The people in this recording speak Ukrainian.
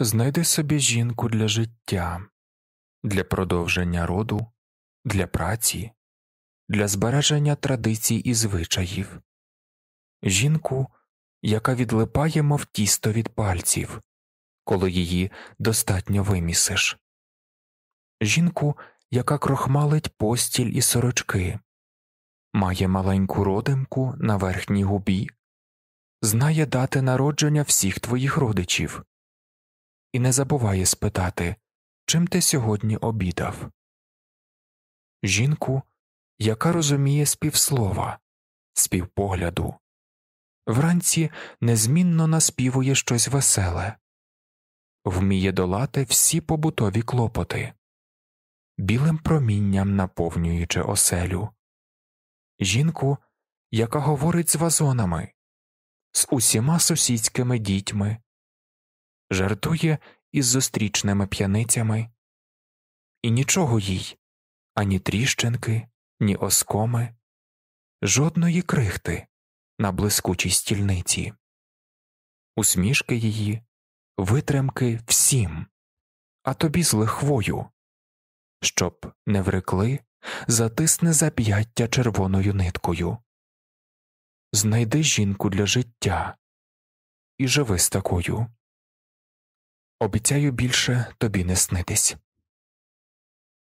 Знайди собі жінку для життя, для продовження роду, для праці, для збереження традицій і звичаїв, жінку, яка відлипає, мов тісто від пальців, коли її достатньо вимісиш, жінку, яка крохмалить постіль і сорочки, має маленьку родимку на верхній губі, знає дати народження всіх твоїх родичів і не забуває спитати, чим ти сьогодні обідав. Жінку, яка розуміє співслова, співпогляду, вранці незмінно наспівує щось веселе, вміє долати всі побутові клопоти, білим промінням наповнюючи оселю, жінку, яка говорить з вазонами, з усіма сусідськими дітьми, жартує із зустрічними п'яницями, і нічого їй ані тріщинки, ні оскоми, жодної крихти на блискучій стільниці, усмішки її, витримки всім, а тобі з лихвою, щоб не врекли, затисне зап'яття червоною ниткою. Знайди жінку для життя і живи з такою. Обіцяю більше тобі не снитись.